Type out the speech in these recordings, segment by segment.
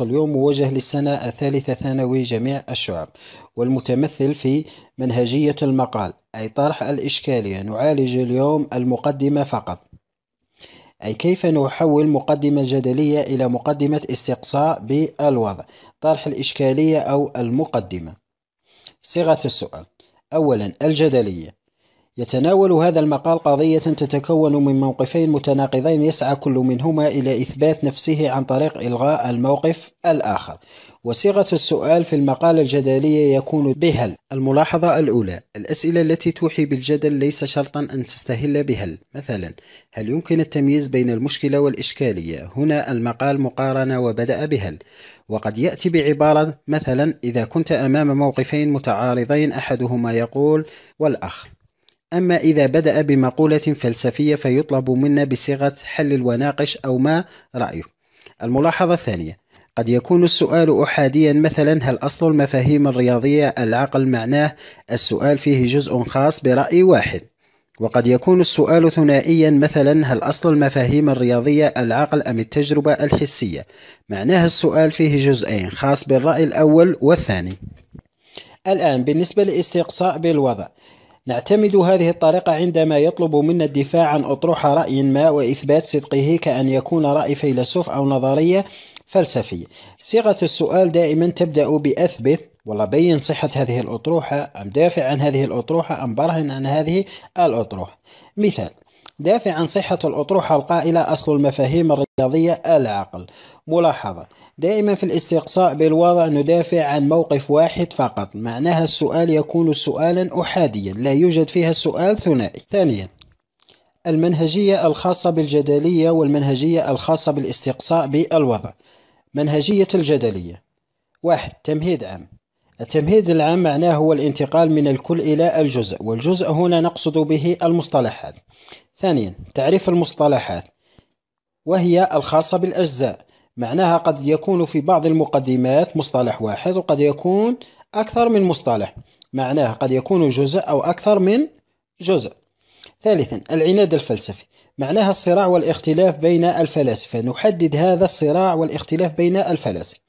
اليوم موجه للسنة الثالثة ثانوي جميع الشعب والمتمثل في منهجية المقال أي طرح الإشكالية نعالج اليوم المقدمة فقط أي كيف نحول مقدمة جدلية إلى مقدمة استقصاء بالوضع طرح الإشكالية أو المقدمة صيغة السؤال أولا الجدلية يتناول هذا المقال قضية تتكون من موقفين متناقضين يسعى كل منهما إلى إثبات نفسه عن طريق إلغاء الموقف الآخر وصيغة السؤال في المقالة الجدلية يكون بهل الملاحظة الأولى الأسئلة التي توحي بالجدل ليس شرطا أن تستهل بهل مثلا هل يمكن التمييز بين المشكلة والإشكالية هنا المقال مقارنة وبدأ بهل وقد يأتي بعبارة مثلا إذا كنت أمام موقفين متعارضين أحدهما يقول والآخر أما إذا بدأ بمقولة فلسفية فيطلب منا بصيغة حل وناقش أو ما رأيه الملاحظة الثانية قد يكون السؤال أحاديا مثلا هل أصل المفاهيم الرياضية العقل معناه السؤال فيه جزء خاص برأي واحد وقد يكون السؤال ثنائيا مثلا هل أصل المفاهيم الرياضية العقل أم التجربة الحسية معناها السؤال فيه جزئين خاص بالرأي الأول والثاني الآن بالنسبة لاستقصاء بالوضع نعتمد هذه الطريقة عندما يطلب منا الدفاع عن أطروحة رأي ما وإثبات صدقه كأن يكون رأي فيلسوف أو نظرية فلسفية صيغة السؤال دائما تبدأ بأثبت ولا بين صحة هذه الأطروحة أم دافع عن هذه الأطروحة أم برهن عن هذه الأطروحة مثال دافع عن صحة الأطروحة القائلة أصل المفاهيم الرياضية العقل ملاحظة دائما في الاستقصاء بالوضع ندافع عن موقف واحد فقط معناها السؤال يكون سؤالا أحاديا لا يوجد فيها سؤال ثنائي ثانيا المنهجية الخاصة بالجدلية والمنهجية الخاصة بالاستقصاء بالوضع منهجية الجدلية واحد تمهيد عام التمهيد العام معناه هو الانتقال من الكل إلى الجزء والجزء هنا نقصد به المصطلحات ثانيا تعريف المصطلحات وهي الخاصة بالأجزاء معناها قد يكون في بعض المقدمات مصطلح واحد وقد يكون أكثر من مصطلح معناها قد يكون جزء أو أكثر من جزء ثالثا العناد الفلسفي معناها الصراع والاختلاف بين الفلاسفة نحدد هذا الصراع والاختلاف بين الفلاسفة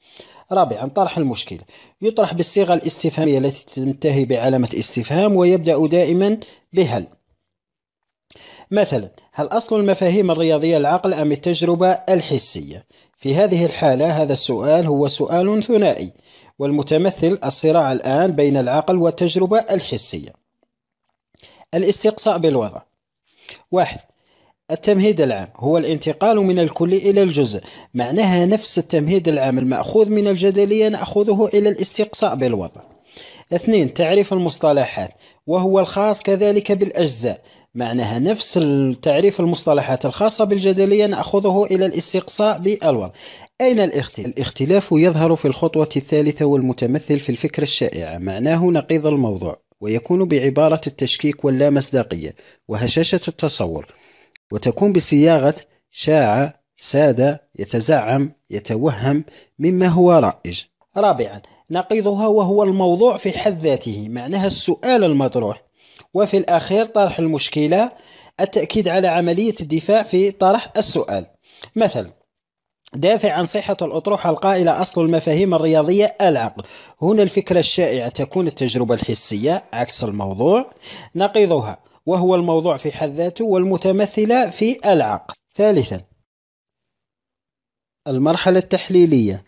رابعا طرح المشكلة يطرح بالصيغة الاستفهامية التي تنتهي بعلامة استفهام ويبدأ دائما بهل مثلا هل أصل المفاهيم الرياضية العقل أم التجربة الحسية في هذه الحالة هذا السؤال هو سؤال ثنائي والمتمثل الصراع الآن بين العقل والتجربة الحسية الاستقصاء بالوضع واحد التمهيد العام هو الانتقال من الكل إلى الجزء معناها نفس التمهيد العام المأخوذ من الجدلية نأخذه إلى الاستقصاء بالوضع اثنين تعريف المصطلحات وهو الخاص كذلك بالأجزاء معناها نفس التعريف المصطلحات الخاصة بالجدلية نأخذه إلى الاستقصاء بالوضع أين الاختلاف؟ الاختلاف يظهر في الخطوة الثالثة والمتمثل في الفكرة الشائعة معناه نقيض الموضوع ويكون بعبارة التشكيك واللامصداقية وهشاشة التصور وتكون بصياغة شاع ساد يتزعم يتوهم مما هو رائج رابعا نقيضها وهو الموضوع في حد ذاته معناها السؤال المطروح وفي الأخير طرح المشكلة التأكيد على عملية الدفاع في طرح السؤال مثلا دافع عن صحة الأطروحة القائلة أصل المفاهيم الرياضية العقل هنا الفكرة الشائعة تكون التجربة الحسية عكس الموضوع نقيضها وهو الموضوع في حد ذاته والمتمثلة في العقل ثالثا المرحلة التحليلية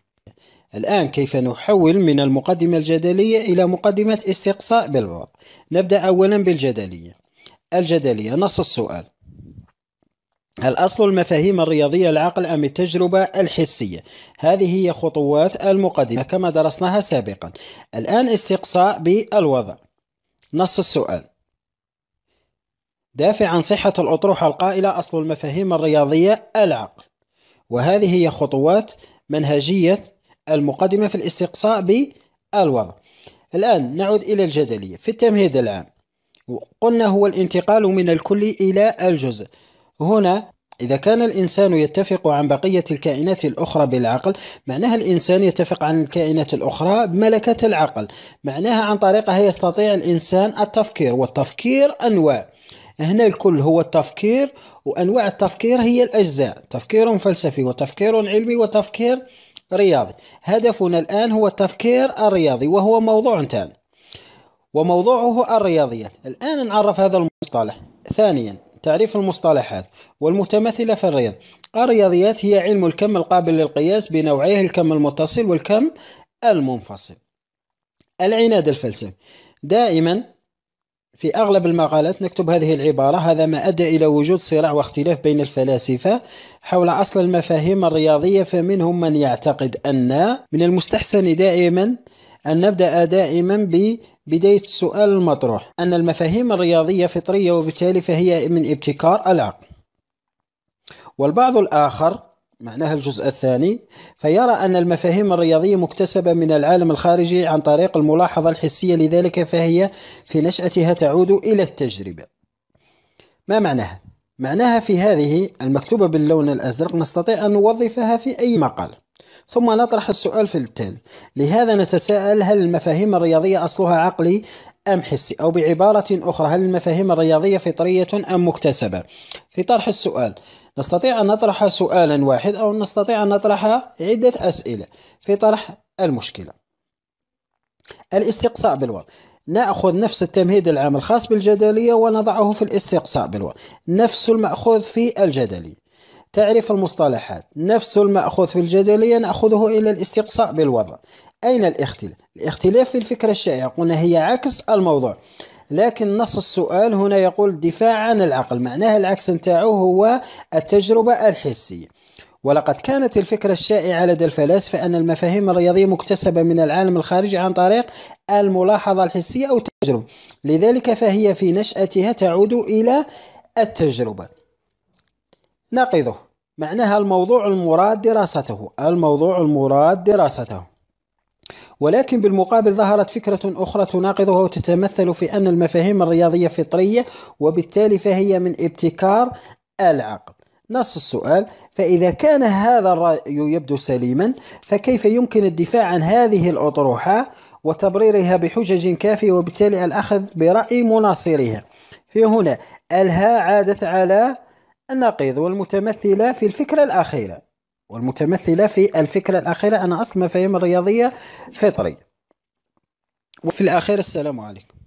الآن كيف نحول من المقدمة الجدلية إلى مقدمة استقصاء بالبعض نبدأ أولا بالجدلية الجدلية نص السؤال الأصل المفاهيم الرياضية العقل أم التجربة الحسية هذه هي خطوات المقدمة كما درسناها سابقا الآن استقصاء بالوضع نص السؤال دافع عن صحة الأطروحة القائلة أصل المفاهيم الرياضية العقل وهذه هي خطوات منهجية المقدمة في الاستقصاء بالوضع الآن نعود إلى الجدلية في التمهيد العام قلنا هو الانتقال من الكل إلى الجزء هنا إذا كان الإنسان يتفق عن بقية الكائنات الأخرى بالعقل معناها الإنسان يتفق عن الكائنات الأخرى بملكة العقل معناها عن طريقها يستطيع الإنسان التفكير والتفكير أنواع هنا الكل هو التفكير وأنواع التفكير هي الأجزاء تفكير فلسفي وتفكير علمي وتفكير رياضي هدفنا الآن هو التفكير الرياضي وهو موضوع ثاني وموضوعه الرياضيات الآن نعرف هذا المصطلح ثانيا تعريف المصطلحات والمتمثلة في الرياض الرياضيات هي علم الكم القابل للقياس بنوعيه الكم المتصل والكم المنفصل العناد الفلسفي دائما في أغلب المقالات نكتب هذه العبارة هذا ما أدى إلى وجود صراع واختلاف بين الفلاسفة حول أصل المفاهيم الرياضية فمنهم من يعتقد أن من المستحسن دائما أن نبدأ دائما ببداية السؤال المطروح أن المفاهيم الرياضية فطرية وبالتالي فهي من ابتكار العقل والبعض الآخر معناها الجزء الثاني فيرى أن المفاهيم الرياضية مكتسبة من العالم الخارجي عن طريق الملاحظة الحسية لذلك فهي في نشأتها تعود إلى التجربة ما معناها؟ معناها في هذه المكتوبة باللون الأزرق نستطيع أن نوظفها في أي مقال ثم نطرح السؤال في التالي لهذا نتساءل هل المفاهيم الرياضية أصلها عقلي أم حسي أو بعبارة أخرى هل المفاهيم الرياضية فطرية أم مكتسبة في طرح السؤال نستطيع أن نطرح سؤالا واحد أو نستطيع أن نطرح عدة أسئلة في طرح المشكلة الاستقصاء بالوضع نأخذ نفس التمهيد العام الخاص بالجدلية ونضعه في الاستقصاء بالوضع نفس المأخوذ في الجدلية تعريف المصطلحات نفس المأخوذ في الجدلية نأخذه إلى الاستقصاء بالوضع أين الاختلاف؟ الاختلاف في الفكرة الشائعة قلنا هي عكس الموضوع لكن نص السؤال هنا يقول دفاع عن العقل معناه العكس نتاعو هو التجربة الحسية ولقد كانت الفكرة الشائعة لدى الفلاسفة أن المفاهيم الرياضية مكتسبة من العالم الخارجي عن طريق الملاحظة الحسية أو التجربة لذلك فهي في نشأتها تعود إلى التجربة ناقضه معناها الموضوع المراد دراسته الموضوع المراد دراسته ولكن بالمقابل ظهرت فكرة أخرى تناقضها وتتمثل في أن المفاهيم الرياضية فطرية وبالتالي فهي من ابتكار العقل نص السؤال فإذا كان هذا الرأي يبدو سليما فكيف يمكن الدفاع عن هذه الأطروحة وتبريرها بحجج كافية وبالتالي الأخذ برأي مناصرها في هنا الها عادت على النقيض والمتمثلة في الفكرة الأخيرة والمتمثلة في الفكرة الأخيرة أنا أصل مفاهيم الرياضية فطري وفي الأخير السلام عليكم